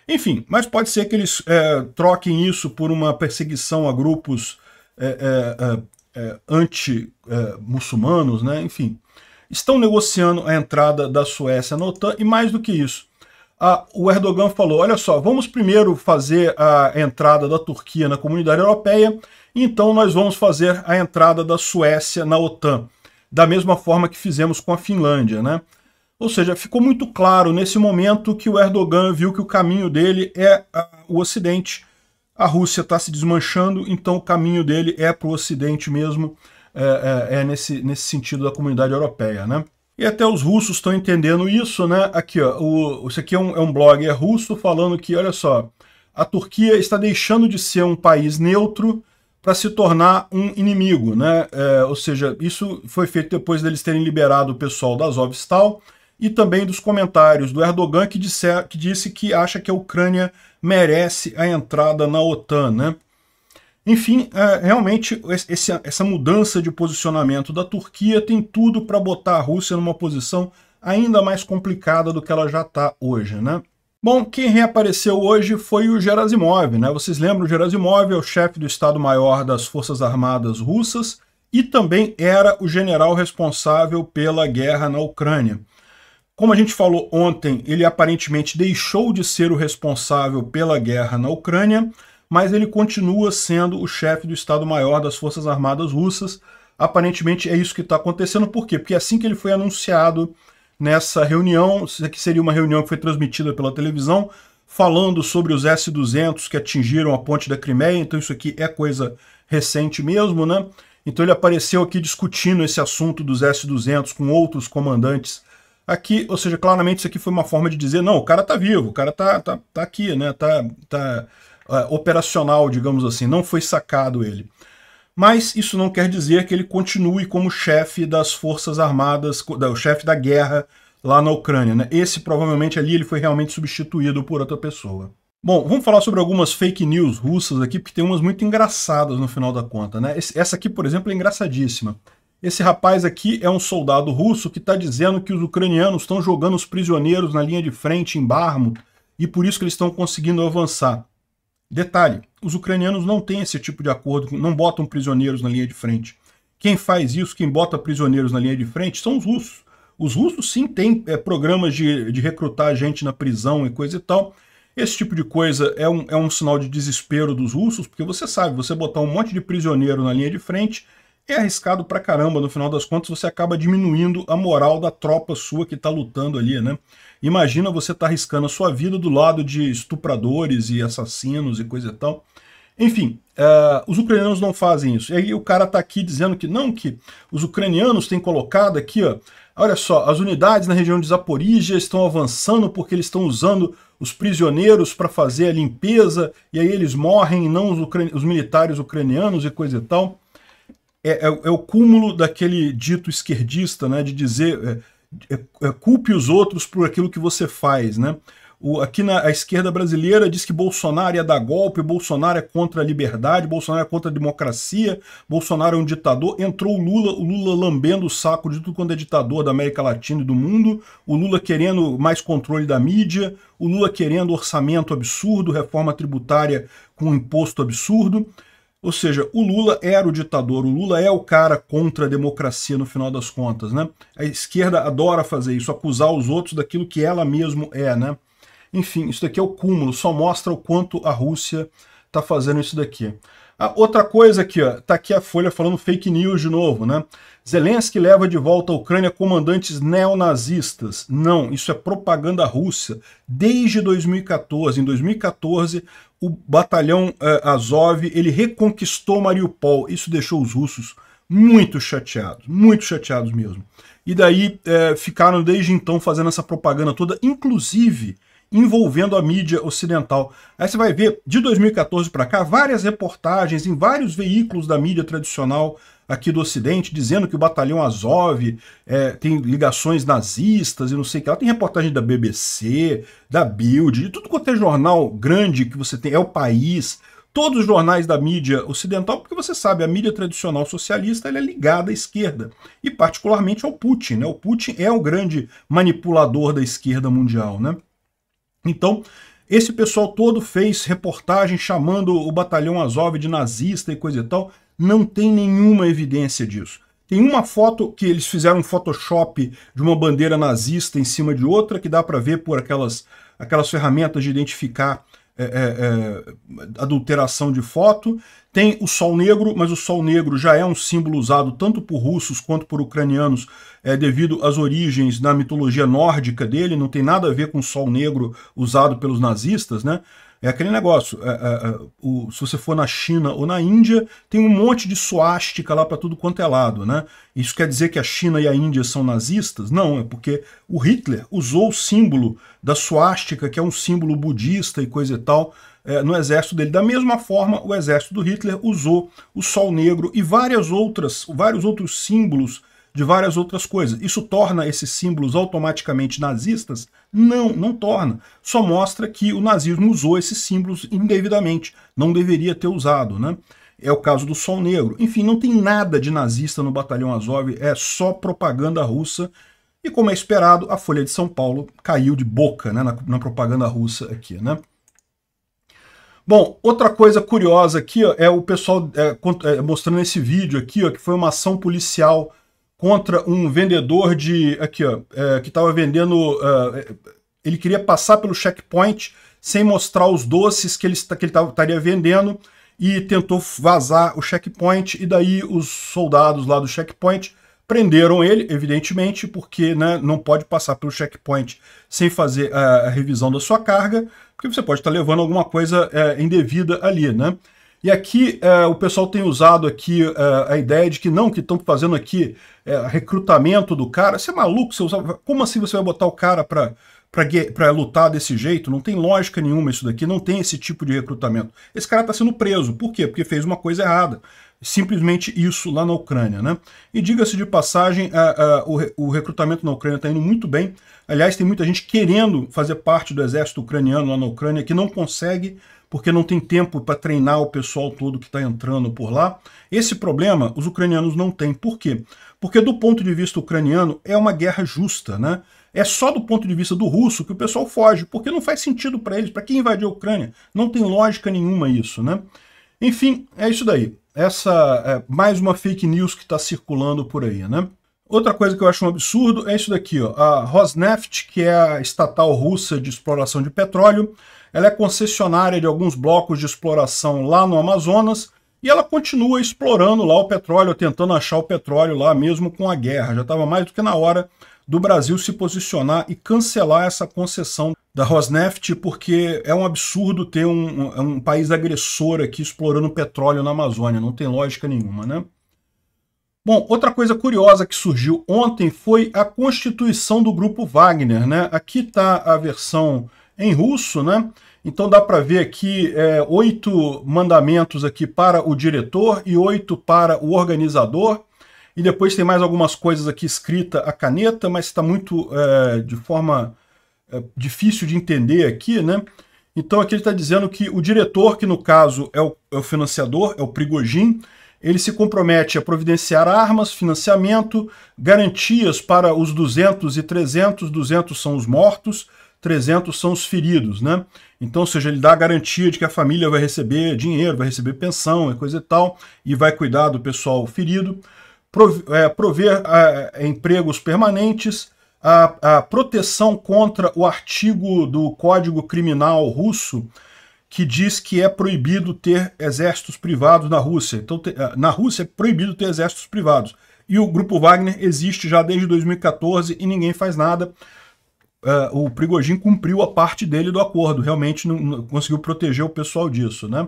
Enfim, mas pode ser que eles é, troquem isso por uma perseguição a grupos é, é, é é, anti-muçulmanos, né? enfim, estão negociando a entrada da Suécia na OTAN e mais do que isso. A, o Erdogan falou, olha só, vamos primeiro fazer a entrada da Turquia na comunidade europeia, então nós vamos fazer a entrada da Suécia na OTAN, da mesma forma que fizemos com a Finlândia. Né? Ou seja, ficou muito claro nesse momento que o Erdogan viu que o caminho dele é a, o Ocidente, a Rússia está se desmanchando, então o caminho dele é para o Ocidente mesmo, é, é, é, nesse, nesse sentido da comunidade europeia, né? E até os russos estão entendendo isso, né? Aqui, ó, o, isso aqui é um, é um blogger é russo falando que, olha só, a Turquia está deixando de ser um país neutro para se tornar um inimigo, né? É, ou seja, isso foi feito depois deles terem liberado o pessoal da Azovstal, e também dos comentários do Erdogan, que, disse que disse que acha que a Ucrânia merece a entrada na OTAN. Né? Enfim, é, realmente essa mudança de posicionamento da Turquia tem tudo para botar a Rússia numa posição ainda mais complicada do que ela já está hoje. Né? Bom, quem reapareceu hoje foi o Gerasimov. Né? Vocês lembram, o Gerasimov é o chefe do Estado-Maior das Forças Armadas Russas e também era o general responsável pela guerra na Ucrânia. Como a gente falou ontem, ele aparentemente deixou de ser o responsável pela guerra na Ucrânia, mas ele continua sendo o chefe do Estado-Maior das Forças Armadas Russas. Aparentemente é isso que está acontecendo. Por quê? Porque é assim que ele foi anunciado nessa reunião, que seria uma reunião que foi transmitida pela televisão, falando sobre os S-200 que atingiram a ponte da Crimeia, então isso aqui é coisa recente mesmo, né? Então ele apareceu aqui discutindo esse assunto dos S-200 com outros comandantes Aqui, ou seja, claramente isso aqui foi uma forma de dizer, não, o cara tá vivo, o cara tá, tá, tá aqui, né? Tá, tá uh, operacional, digamos assim, não foi sacado ele. Mas isso não quer dizer que ele continue como chefe das forças armadas, o chefe da guerra lá na Ucrânia. Né? Esse provavelmente ali ele foi realmente substituído por outra pessoa. Bom, vamos falar sobre algumas fake news russas aqui, porque tem umas muito engraçadas no final da conta. Né? Essa aqui, por exemplo, é engraçadíssima. Esse rapaz aqui é um soldado russo que está dizendo que os ucranianos estão jogando os prisioneiros na linha de frente em Barmut e por isso que eles estão conseguindo avançar. Detalhe, os ucranianos não têm esse tipo de acordo, não botam prisioneiros na linha de frente. Quem faz isso, quem bota prisioneiros na linha de frente, são os russos. Os russos sim têm é, programas de, de recrutar gente na prisão e coisa e tal. Esse tipo de coisa é um, é um sinal de desespero dos russos, porque você sabe, você botar um monte de prisioneiro na linha de frente é arriscado pra caramba. No final das contas, você acaba diminuindo a moral da tropa sua que tá lutando ali, né? Imagina você tá arriscando a sua vida do lado de estupradores e assassinos e coisa e tal. Enfim, uh, os ucranianos não fazem isso. E aí o cara tá aqui dizendo que não, que os ucranianos têm colocado aqui, ó, olha só, as unidades na região de Zaporizhia estão avançando porque eles estão usando os prisioneiros para fazer a limpeza, e aí eles morrem, não os, os militares ucranianos e coisa e tal é, é, é, o cúmulo daquele dito esquerdista, né, de dizer é, é, é, culpe os outros por aquilo que você faz, né? O, aqui na a esquerda brasileira diz que Bolsonaro ia é dar golpe, Bolsonaro é contra a liberdade, Bolsonaro é contra a democracia, Bolsonaro é um ditador. Entrou o Lula, o Lula lambendo o saco de tudo quando é ditador da América Latina e do mundo, o Lula querendo mais controle da mídia, o Lula querendo orçamento absurdo, reforma tributária com imposto absurdo. Ou seja, o Lula era o ditador, o Lula é o cara contra a democracia no final das contas, né? A esquerda adora fazer isso, acusar os outros daquilo que ela mesmo é, né? Enfim, isso daqui é o cúmulo, só mostra o quanto a Rússia está fazendo isso daqui. Ah, outra coisa aqui, ó, tá aqui a Folha falando fake news de novo, né? Zelensky leva de volta à Ucrânia comandantes neonazistas. Não, isso é propaganda russa. Desde 2014, em 2014, o batalhão eh, Azov, ele reconquistou Mariupol. Isso deixou os russos muito chateados, muito chateados mesmo. E daí eh, ficaram desde então fazendo essa propaganda toda, inclusive envolvendo a mídia ocidental. Aí você vai ver, de 2014 para cá, várias reportagens em vários veículos da mídia tradicional aqui do Ocidente, dizendo que o batalhão Azov é, tem ligações nazistas e não sei o que lá. Tem reportagem da BBC, da Bild, de tudo quanto é jornal grande que você tem, é o país, todos os jornais da mídia ocidental, porque você sabe, a mídia tradicional socialista é ligada à esquerda, e particularmente ao Putin. Né? O Putin é o grande manipulador da esquerda mundial. Né? Então, esse pessoal todo fez reportagem chamando o batalhão Azov de nazista e coisa e tal. Não tem nenhuma evidência disso. Tem uma foto que eles fizeram um Photoshop de uma bandeira nazista em cima de outra, que dá para ver por aquelas, aquelas ferramentas de identificar é, é, é, adulteração de foto. Tem o sol negro, mas o sol negro já é um símbolo usado tanto por russos quanto por ucranianos é, devido às origens na mitologia nórdica dele, não tem nada a ver com o sol negro usado pelos nazistas, né? É aquele negócio, é, é, é o, se você for na China ou na Índia, tem um monte de suástica lá para tudo quanto é lado, né? Isso quer dizer que a China e a Índia são nazistas? Não, é porque o Hitler usou o símbolo da suástica, que é um símbolo budista e coisa e tal, é, no exército dele. Da mesma forma, o exército do Hitler usou o sol negro e várias outras, vários outros símbolos de várias outras coisas. Isso torna esses símbolos automaticamente nazistas? Não, não torna. Só mostra que o nazismo usou esses símbolos indevidamente. Não deveria ter usado, né? É o caso do Sol Negro. Enfim, não tem nada de nazista no Batalhão Azov, é só propaganda russa. E como é esperado, a Folha de São Paulo caiu de boca né, na, na propaganda russa aqui, né? Bom, outra coisa curiosa aqui ó, é o pessoal é, é mostrando esse vídeo aqui, ó, que foi uma ação policial contra um vendedor de. Aqui, ó, é, que estava vendendo. É, é, ele queria passar pelo checkpoint sem mostrar os doces que ele que estaria vendendo e tentou vazar o checkpoint. E daí os soldados lá do checkpoint prenderam ele, evidentemente, porque né, não pode passar pelo checkpoint sem fazer a, a revisão da sua carga, porque você pode estar tá levando alguma coisa é, indevida ali, né? E aqui é, o pessoal tem usado aqui é, a ideia de que não, que estão fazendo aqui é, recrutamento do cara. Você é maluco? Você usa... Como assim você vai botar o cara para para lutar desse jeito, não tem lógica nenhuma isso daqui, não tem esse tipo de recrutamento. Esse cara está sendo preso, por quê? Porque fez uma coisa errada simplesmente isso lá na Ucrânia. Né? E diga-se de passagem, a, a, o, o, recrutamento na Ucrânia está indo muito bem. Aliás, tem muita gente querendo fazer parte do exército ucraniano lá na Ucrânia que não consegue porque não tem tempo para treinar o pessoal todo que está entrando por lá. Esse problema os ucranianos não têm. Por quê? Porque do ponto de vista ucraniano é uma guerra justa, né? É só do ponto de vista do russo que o pessoal foge, porque não faz sentido para eles, para quem invadir a Ucrânia, não tem lógica nenhuma isso, né? Enfim, é isso daí essa é mais uma fake news que está circulando por aí, né? Outra coisa que eu acho um absurdo é isso daqui, ó. A Rosneft, que é a estatal russa de exploração de petróleo, ela é concessionária de alguns blocos de exploração lá no Amazonas e ela continua explorando lá o petróleo, tentando achar o petróleo lá mesmo com a guerra. Já estava mais do que na hora do Brasil se posicionar e cancelar essa concessão da Rosneft, porque é um absurdo ter um, é um, país agressor aqui explorando petróleo na Amazônia, não tem lógica nenhuma, né? Bom, outra coisa curiosa que surgiu ontem foi a constituição do grupo Wagner, né? Aqui está a versão em russo, né? Então dá para ver aqui é, oito mandamentos aqui para o diretor e oito para o organizador. E depois tem mais algumas coisas aqui escrita a caneta, mas está muito é, de forma é, difícil de entender aqui, né? Então aqui ele está dizendo que o diretor, que no caso é o, é o financiador, é o Prigojin, ele se compromete a providenciar armas, financiamento, garantias para os 200 e 300, 200 são os mortos, 300 são os feridos, né? Então, ou seja, ele dá a garantia de que a família vai receber dinheiro, vai receber pensão e coisa e tal, e vai cuidar do pessoal ferido, prover, é, prover é, é empregos permanentes, a, a proteção contra o artigo do Código Criminal Russo que diz que é proibido ter exércitos privados na Rússia. Então, te, eh, na Rússia é proibido ter exércitos privados. E o Grupo Wagner existe já desde 2014 e ninguém faz nada. Uh, o Prigogin cumpriu a parte dele do acordo, realmente não, não conseguiu proteger o pessoal disso, né?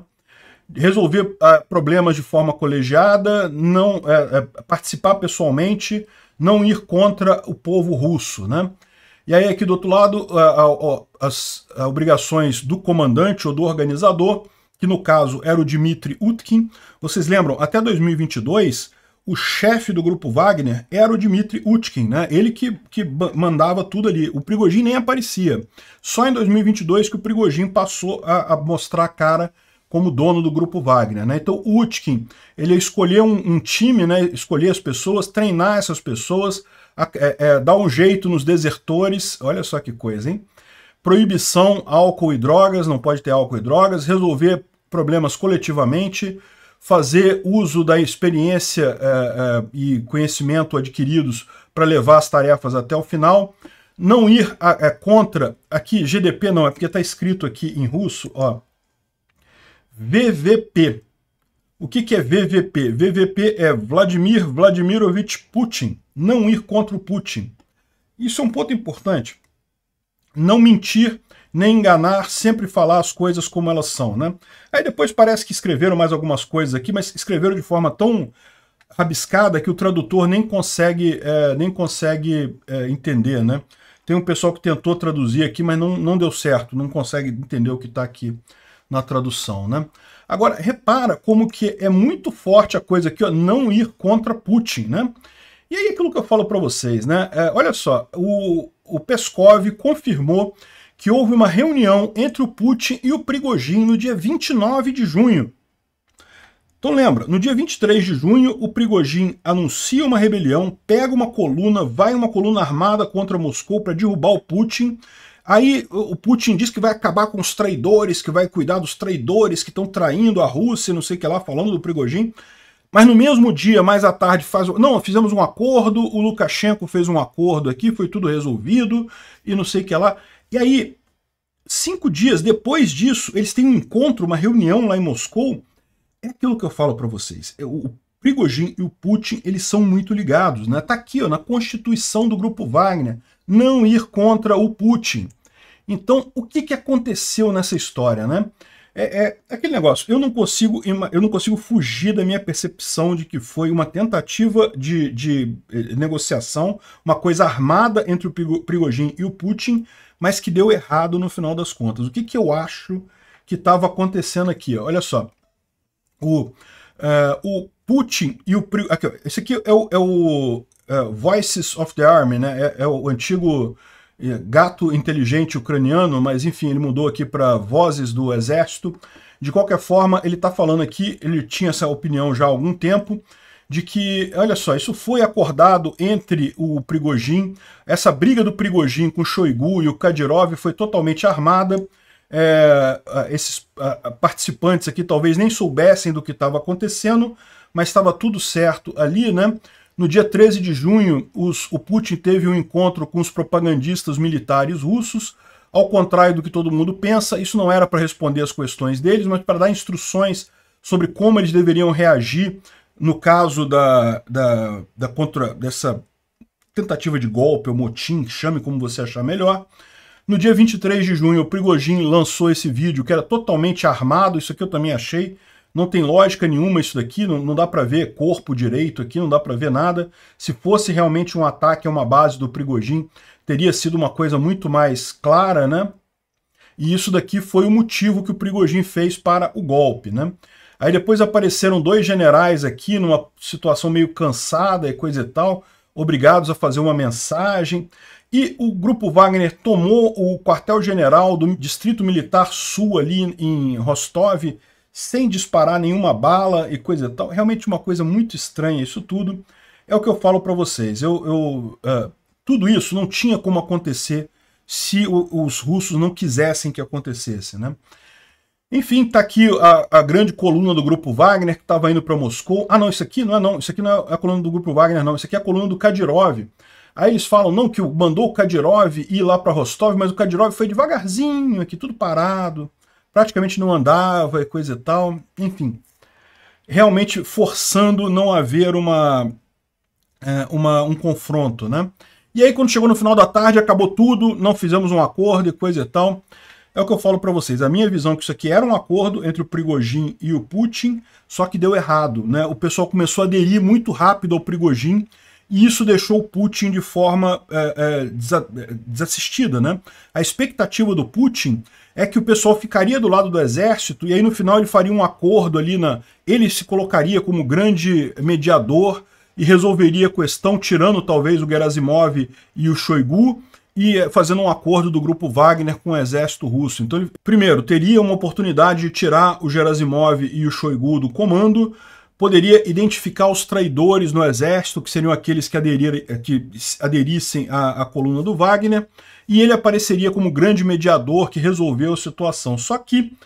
Resolver uh, problemas de forma colegiada, não uh, participar pessoalmente, não ir contra o povo russo, né? E aí aqui do outro lado, as obrigações do comandante ou do organizador, que no caso era o Dmitry Utkin. Vocês lembram, até 2022, o chefe do grupo Wagner era o Dmitry Utkin, né? Ele que, que mandava tudo ali. O Prigogine nem aparecia. Só em 2022 que o Prigogine passou a, a mostrar a cara como dono do grupo Wagner. Né? Então, o Utkin, ele escolheu um, um, time, né? escolher as pessoas, treinar essas pessoas, é, é, dar um jeito nos desertores, olha só que coisa, hein? Proibição, álcool e drogas, não pode ter álcool e drogas, resolver problemas coletivamente, fazer uso da experiência é, é e conhecimento adquiridos para levar as tarefas até o final, não ir a, a, é, contra, aqui GDP não, é porque está escrito aqui em russo, ó, VVP. O que, que é VVP? VVP é Vladimir Vladimirovich Putin. Não ir contra o Putin. Isso é um ponto importante. Não mentir, nem enganar, sempre falar as coisas como elas são, né? Aí depois parece que escreveram mais algumas coisas aqui, mas escreveram de forma tão rabiscada que o tradutor nem consegue, é, nem consegue é, entender, né? Tem um pessoal que tentou traduzir aqui, mas não, não deu certo, não consegue entender o que está aqui na tradução, né? Agora, repara como que é muito forte a coisa aqui, ó, não ir contra Putin, né? E aí aquilo que eu falo para vocês, né? É, olha só, o, o Peskov confirmou que houve uma reunião entre o Putin e o Prigogine no dia 29 de junho. Então lembra, no dia 23 de junho, o Prigogine anuncia uma rebelião, pega uma coluna, vai uma coluna armada contra Moscou para derrubar o Putin Aí o Putin diz que vai acabar com os traidores, que vai cuidar dos traidores que estão traindo a Rússia, não sei o que lá, falando do Prigojin. Mas no mesmo dia, mais à tarde, faz. Não, fizemos um acordo, o Lukashenko fez um acordo aqui, foi tudo resolvido e não sei o que lá. E aí, cinco dias depois disso, eles têm um encontro, uma reunião lá em Moscou. É aquilo que eu falo para vocês. É, o Prigojin e o Putin, eles são muito ligados, né? Tá aqui, ó, na constituição do Grupo Wagner. Não ir contra o Putin. Então, o que, que aconteceu nessa história, né? É, é, aquele negócio, eu não consigo eu não consigo fugir da minha percepção de que foi uma tentativa de, de eh, negociação, uma coisa armada entre o Prigogine e o Putin, mas que deu errado no final das contas. O que, que eu acho que estava acontecendo aqui? Olha só, o, eh, o Putin e o Prigogine... Esse aqui é o, é o é, Voices of the Army, né? é, é o antigo... É, gato inteligente ucraniano, mas enfim, ele mudou aqui para Vozes do Exército. De qualquer forma, ele está falando aqui, ele tinha essa opinião já há algum tempo, de que, olha só, isso foi acordado entre o Prigojin, essa briga do Prigojin com o Shoigu e o Kadyrov foi totalmente armada, é, esses participantes aqui talvez nem soubessem do que estava acontecendo, mas estava tudo certo ali, né? No dia 13 de junho, os, o Putin teve um encontro com os propagandistas militares russos. Ao contrário do que todo mundo pensa, isso não era para responder as questões deles, mas para dar instruções sobre como eles deveriam reagir no caso da, da, da contra, dessa tentativa de golpe ou motim, chame como você achar melhor. No dia 23 de junho, o Prigojin lançou esse vídeo que era totalmente armado, isso aqui eu também achei não tem lógica nenhuma isso daqui, não, não dá para ver corpo direito aqui, não dá para ver nada. Se fosse realmente um ataque a uma base do Prigojin, teria sido uma coisa muito mais clara, né? E isso daqui foi o motivo que o Prigojin fez para o golpe, né? Aí depois apareceram dois generais aqui numa situação meio cansada e coisa e tal, obrigados a fazer uma mensagem. E o grupo Wagner tomou o quartel-general do Distrito Militar Sul ali em Rostov, sem disparar nenhuma bala e coisa e tal. Realmente uma coisa muito estranha isso tudo. É o que eu falo para vocês. Eu, eu uh, tudo isso não tinha como acontecer se o, os russos não quisessem que acontecesse, né? Enfim, está aqui a, a grande coluna do Grupo Wagner, que estava indo para Moscou. Ah, não, isso aqui não é não, isso aqui não é a coluna do Grupo Wagner, não. Isso aqui é a coluna do Kadyrov. Aí eles falam, não, que mandou o Kadyrov ir lá para Rostov, mas o Kadyrov foi devagarzinho, aqui tudo parado praticamente não andava e coisa e tal, enfim. Realmente forçando não haver uma, é, uma, um confronto, né? E aí, quando chegou no final da tarde, acabou tudo, não fizemos um acordo e coisa e tal. É o que eu falo para vocês. A minha visão é que isso aqui era um acordo entre o Prigojin e o Putin, só que deu errado. Né? O pessoal começou a aderir muito rápido ao Prigojin e isso deixou o Putin de forma é, é, é desassistida. Né? A expectativa do Putin é que o pessoal ficaria do lado do exército e aí no final ele faria um acordo ali na ele se colocaria como grande mediador e resolveria a questão tirando talvez o Gerasimov e o Shoigu e eh, fazendo um acordo do grupo Wagner com o exército russo. Então, ele, primeiro, teria uma oportunidade de tirar o Gerasimov e o Shoigu do comando, poderia identificar os traidores no exército, que seriam aqueles que, aderir, que aderissem à, à coluna do Wagner, e ele apareceria como grande mediador que resolveu a situação. Só que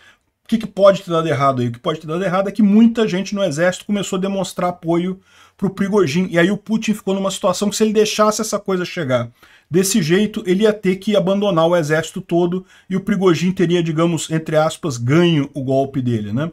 o que, que, pode ter dado errado aí? O que pode ter dado errado é que muita gente no exército começou a demonstrar apoio para o Prigojin. E aí o Putin ficou numa situação que se ele deixasse essa coisa chegar desse jeito, ele ia ter que abandonar o exército todo e o Prigojin teria, digamos, entre aspas, ganho o golpe dele, né?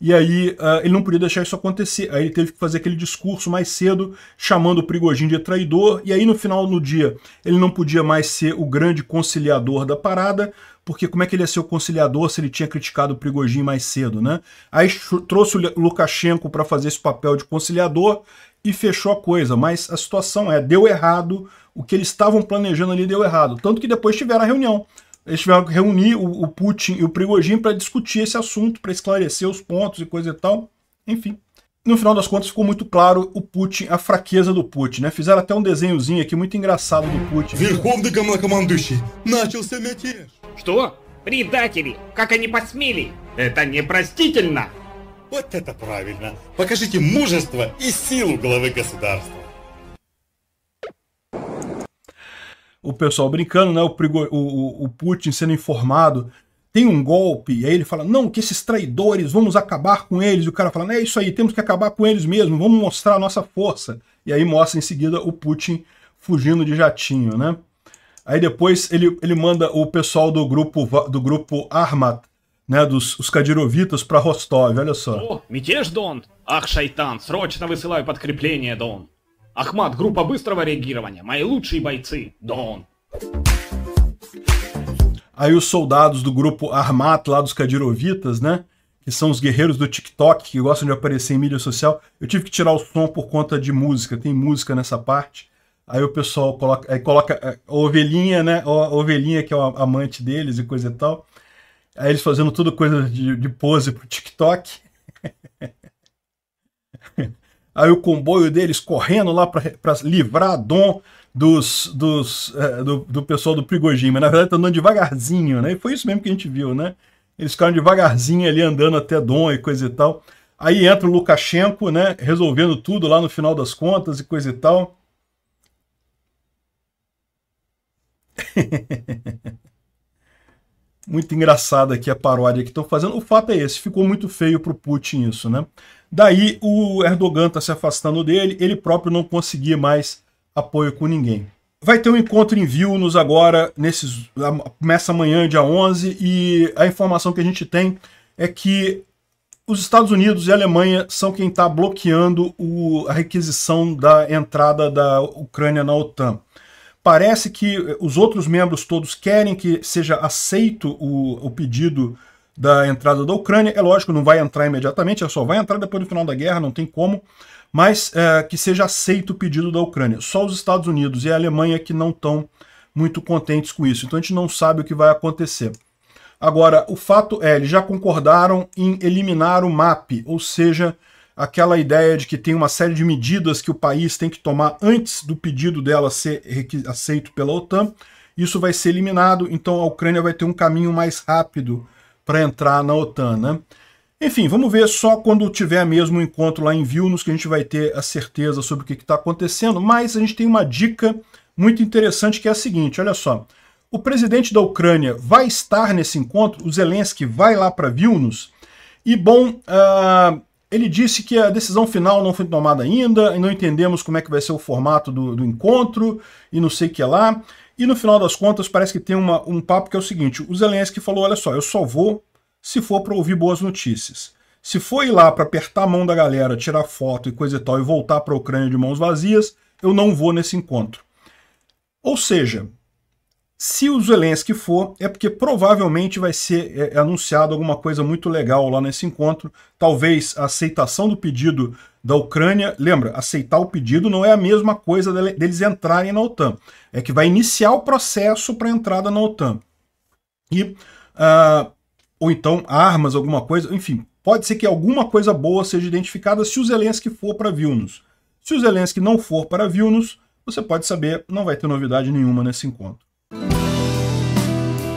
E aí uh, ele não podia deixar isso acontecer. Aí ele teve que fazer aquele discurso mais cedo, chamando o Prigogine de traidor. E aí no final do dia ele não podia mais ser o grande conciliador da parada, porque como é que ele ia ser o conciliador se ele tinha criticado o Prigogine mais cedo, né? Aí trouxe o Lukashenko para fazer esse papel de conciliador e fechou a coisa. Mas a situação é, deu errado, o que eles estavam planejando ali deu errado. Tanto que depois tiveram a reunião eles tiveram que reunir o, o Putin e o Prigogine para discutir esse assunto, para esclarecer os pontos e coisa e tal. Enfim. No final das contas ficou muito claro o Putin, a fraqueza do Putin, né? Fizeram até um desenhozinho aqui muito engraçado do Putin. Верховный командующий, начался мятеж. Что? Предатели! Как они посмели! Это непростительно! Вот это правильно! Покажите мужество и силу главы государства! o pessoal brincando, né? O, o, o, Putin sendo informado. Tem um golpe, e aí ele fala: não, que esses traidores, vamos acabar com eles. E o cara fala: é isso aí, temos que acabar com eles mesmo, vamos mostrar a nossa força. E aí mostra em seguida o Putin fugindo de jatinho, né? Aí depois ele, ele manda o pessoal do grupo do grupo Armat, né, dos os Kadirovitas para Rostov, olha só. Oh, мятеж, Дон? Ах, шайтан, срочно высылаю подкрепление, Don. Ахмат, группа быстрого реагирования. Мои лучшие бойцы. Дон. Aí os soldados do grupo Armat, lá dos Kadirovitas, né? Que são os guerreiros do TikTok, que gostam de aparecer em mídia social. Eu tive que tirar o som por conta de música. Tem música nessa parte. Aí o pessoal coloca, aí coloca é, a ovelhinha, né? A ovelhinha que é o amante deles e coisa e tal. Aí eles fazendo tudo coisa de, de pose pro TikTok. [LAUGHS] aí o comboio deles correndo lá para livrar Dom dos, dos é, do, do, pessoal do Prigojin, mas na verdade tá andando devagarzinho, né? E foi isso mesmo que a gente viu, né? Eles ficaram devagarzinho ali andando até Dom e coisa e tal. Aí entra o Lukashenko, né? Resolvendo tudo lá no final das contas e coisa e tal. [LAUGHS] muito engraçada aqui a paródia que estão fazendo. O fato é esse, ficou muito feio para o Putin isso, né? Daí o Erdogan está se afastando dele, ele próprio não conseguia mais apoio com ninguém. Vai ter um encontro em Vilnius agora, nesses, começa amanhã, dia 11, e a informação que a gente tem é que os Estados Unidos e a Alemanha são quem está bloqueando o, a requisição da entrada da Ucrânia na OTAN. Parece que os outros membros todos querem que seja aceito o, o pedido da entrada da Ucrânia. É lógico, não vai entrar imediatamente, é só vai entrar depois do final da guerra, não tem como, mas é, que seja aceito o pedido da Ucrânia. Só os Estados Unidos e a Alemanha que não estão muito contentes com isso. Então a gente não sabe o que vai acontecer. Agora, o fato é, eles já concordaram em eliminar o MAP, ou seja, aquela ideia de que tem uma série de medidas que o país tem que tomar antes do pedido dela ser aceito pela OTAN, isso vai ser eliminado, então a Ucrânia vai ter um caminho mais rápido para entrar na OTAN, né? Enfim, vamos ver só quando tiver mesmo o um encontro lá em Vilnius que a gente vai ter a certeza sobre o que está acontecendo, mas a gente tem uma dica muito interessante que é a seguinte, olha só. O presidente da Ucrânia vai estar nesse encontro, o Zelensky vai lá para Vilnius, e bom, uh, ele disse que a decisão final não foi tomada ainda, e não entendemos como é que vai ser o formato do, do encontro, e não sei o que lá. E no final das contas, parece que tem uma, um papo que é o seguinte, o Zelensky falou, olha só, eu só vou se for para ouvir boas notícias. Se for ir lá para apertar a mão da galera, tirar foto e coisa e tal, e voltar para a Ucrânia de mãos vazias, eu não vou nesse encontro. Ou seja, se o Zelensky for, é porque provavelmente vai ser é, é, anunciado alguma coisa muito legal lá nesse encontro. Talvez a aceitação do pedido da Ucrânia. Lembra, aceitar o pedido não é a mesma coisa deles entrarem na OTAN. É que vai iniciar o processo para a entrada na OTAN. E, uh, ou então armas, alguma coisa. Enfim, pode ser que alguma coisa boa seja identificada se o Zelensky for para Vilnius. Se o Zelensky não for para Vilnius, você pode saber, não vai ter novidade nenhuma nesse encontro.